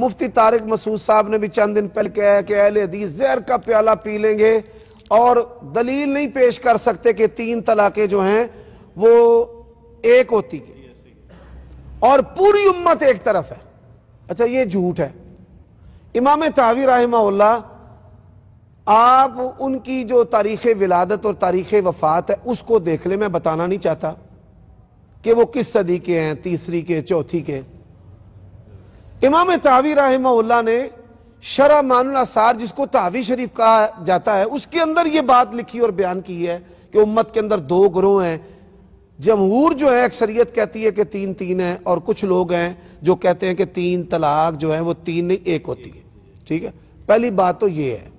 मुफ्ती तारिक मसूद साहब ने भी चंद दिन पहले कहा है कि अहल हदीस जहर का प्याला पी लेंगे और दलील नहीं पेश कर सकते कि तीन तलाक़ें जो हैं वो एक होती है और पूरी उम्मत एक तरफ है अच्छा ये झूठ है इमाम तावी राहिमा आप उनकी जो तारीख विलादत और तारीख वफात है उसको देख ले मैं बताना नहीं चाहता कि वो किस सदी के हैं तीसरी के चौथी के इमाम तावी रहा ने शरा मानुलासार जिसको तावी शरीफ कहा जाता है उसके अंदर यह बात लिखी और बयान की है कि उम्मत के अंदर दो ग्रोह हैं जमहूर जो है अक्सरियत कहती है कि तीन तीन है और कुछ लोग हैं जो कहते हैं कि तीन तलाक जो है वो तीन नहीं एक होती है ठीक है पहली बात तो ये है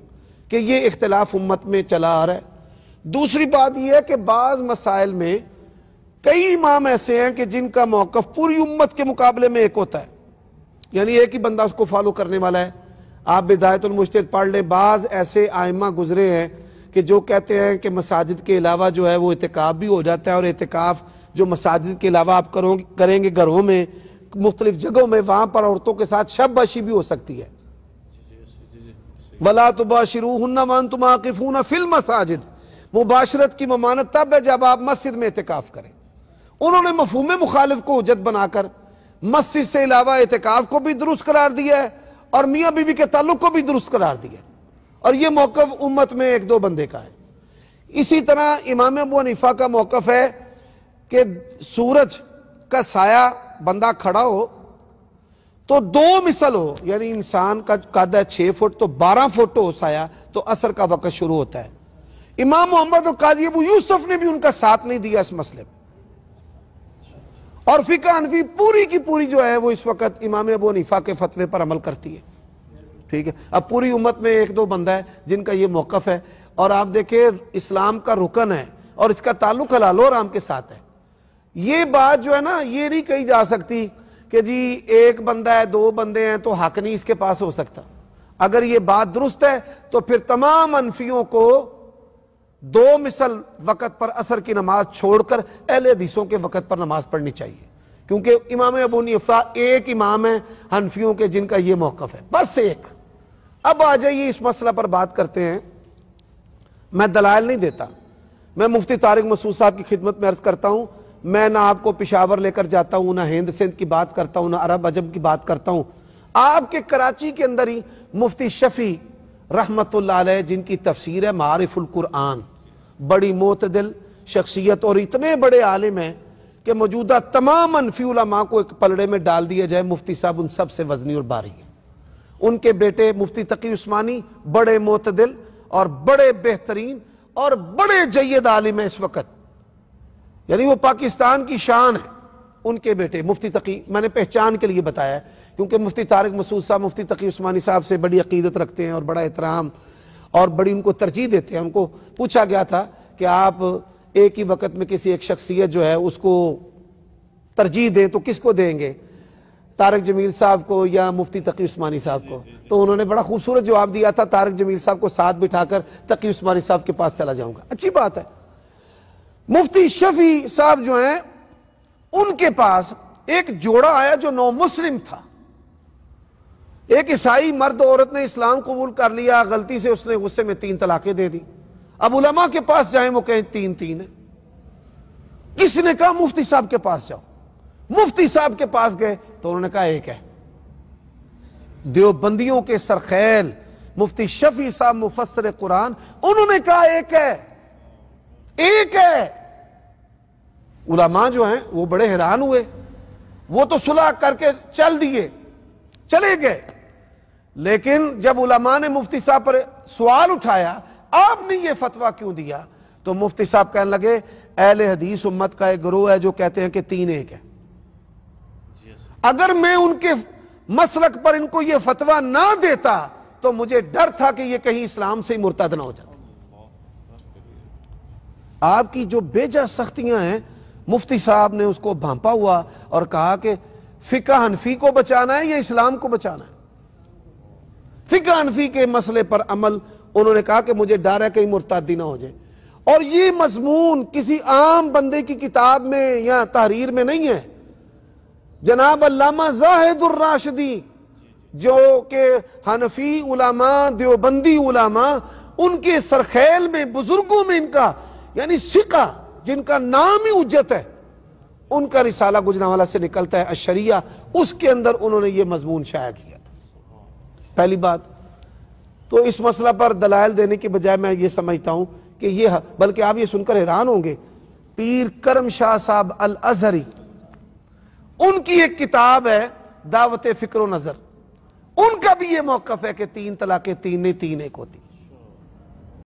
कि ये इख्तलाफ उम्मत में चला आ रहा है दूसरी बात यह है कि बाज मसाइल में कई इमाम ऐसे हैं कि जिनका मौकफ पूरी उम्मत के मुकाबले में एक होता है यानी एक ही बंदा उसको फॉलो करने वाला है आप बिदायतुलमुश्त पढ़ लें बाज ऐसे आयमा गुजरे हैं कि जो कहते हैं कि मसाजिद के अलावा जो है वो एहतिकाफ भी हो जाता है और एहतिकाफ जो मसाजिद के अलावा आप करो करेंगे घरों में मुख्तलिफ जगहों में वहां पर औरतों के साथ शब शबबाशी भी हो सकती है वला तुबा शिरून्ना मन तुम आकिफूना फिल मसाजिद मुबाशरत की ममानत तब है जब आप मस्जिद में एहतिकाफ करें उन्होंने मफहूम मुखालिफ को उजत बनाकर मस्जिद से अलावा एहतिकाफ को भी दुरुस्त करार दिया है और मियाँ बीवी के ताल्लुक को भी दुरुस्त करार दिया और यह मौकफ उम्मत में एक दो बंदे का है इसी तरह इमाम अबू हनीफा का मौकफ है कि सूरज का साया बंदा खड़ा हो तो दो मिसल हो यानी इंसान का कद है छह फुट तो बारह फुट हो साया तो असर का वक्त शुरू होता है इमाम मोहम्मद और काजी अबू यूसुफ ने भी उनका साथ नहीं दिया इस मसले में और फिका अनफी पूरी की पूरी जो है वो इस वक्त इमाम अबू निफा के फतवे पर अमल करती है ठीक है अब पूरी उम्मत में एक दो बंदा है जिनका ये मौकफ है और आप देखिए इस्लाम का रुकन है और इसका ताल्लुक राम के साथ है ये बात जो है ना ये नहीं कही जा सकती कि जी एक बंदा है दो बंदे हैं तो हक नहीं इसके पास हो सकता अगर ये बात दुरुस्त है तो फिर तमाम अनफियों को दो मिसल वक़्त पर असर की नमाज छोड़कर अहल हदीसों के वक़्त पर नमाज पढ़नी चाहिए क्योंकि इमाम अबू एक इमाम है हनफियों के जिनका यह मौकफ है बस एक अब आ जाइए इस मसला पर बात करते हैं मैं दलाल नहीं देता मैं मुफ्ती तारिक मसूद साहब की खिदमत में अर्ज करता हूं मैं ना आपको पिशावर लेकर जाता हूं ना हिंद सिंध की बात करता हूँ ना अरब अजब की बात करता हूं आपके कराची के अंदर ही मुफ्ती शफी रहमत जिनकी तफसीर है मारिफुल कुरान बड़ी मोतदिल शख्सियत और इतने बड़े आलिम हैं कि मौजूदा तमाम अनफी माँ को एक पलड़े में डाल दिया जाए मुफ्ती साहब उन सबसे वजनी और बारी है उनके बेटे मुफ्ती तकी उस्मानी बड़े मोतदिल और बड़े बेहतरीन और बड़े जयद आलिम है इस वक्त यानी वो पाकिस्तान की शान है उनके बेटे मुफ्ती तकी मैंने पहचान के लिए बताया क्योंकि मुफ्ती तारक मसूद साहब मुफ्ती तकी उस्मानी साहब से बड़ी अकीदत रखते हैं और बड़ा एहतराम और बड़ी उनको तरजीह देते हैं उनको पूछा गया था कि आप एक ही वक्त में किसी एक शख्सियत जो है उसको तरजीह दें तो किसको देंगे तारक जमील साहब को या मुफ्ती तकी उस्मानी साहब को तो उन्होंने बड़ा खूबसूरत जवाब दिया था तारक जमील साहब को साथ बिठाकर तकी उस्मानी साहब के पास चला जाऊंगा अच्छी बात है मुफ्ती शफी साहब जो हैं उनके पास एक जोड़ा आया जो नौ मुस्लिम था एक ईसाई मर्द औरत ने इस्लाम कबूल कर लिया गलती से उसने गुस्से में तीन तलाकें दे दी अब उलमा के पास जाए वो कहें तीन तीन है किसी ने कहा मुफ्ती साहब के पास जाओ मुफ्ती साहब के पास गए तो उन्होंने कहा एक है देवबंदियों के सरखैल मुफ्ती शफी साहब मुफसर कुरान उन्होंने कहा एक है एक है उलामा जो है वो बड़े हैरान हुए वो तो सुलह करके चल दिए चले गए लेकिन जब उलमा ने मुफ्ती साहब पर सवाल उठाया आपने ये फतवा क्यों दिया तो मुफ्ती साहब कहने लगे एल हदीस उम्मत का एक ग्रोह है जो कहते हैं कि तीन एक है अगर मैं उनके मसलक पर इनको यह फतवा ना देता तो मुझे डर था कि ये कहीं इस्लाम से ही मुर्तद ना हो जाता आपकी जो बेजा सख्तियां हैं मुफ्ती साहब ने उसको भांपा हुआ और कहा कि फिका हनफी को बचाना है या इस्लाम को बचाना है फिका हनफी के मसले पर अमल उन्होंने कहा कि मुझे डर है कहीं मुर्तादी ना हो जाए और ये मजमून किसी आम बंदे की किताब में या तहरीर में नहीं है जनाब अल्लामा जाहिदुर्राशदी जो के हनफी उलामा देवबंदी उलामा उनके सरखेल में बुजुर्गों में इनका यानी सिका जिनका नाम ही उज्जत है उनका रिसाला गुजरावाला से निकलता है अशरिया उसके अंदर उन्होंने ये मजमून शाया किया पहली बात तो इस मसला पर दलाल देने के बजाय मैं ये समझता हूं कि ये बल्कि आप ये सुनकर हैरान होंगे पीर करम शाह साहब अल अजहरी उनकी एक किताब है दावत फिक्र नजर उनका भी ये मौकफ है कि तीन तलाके तीन नहीं तीन एक होती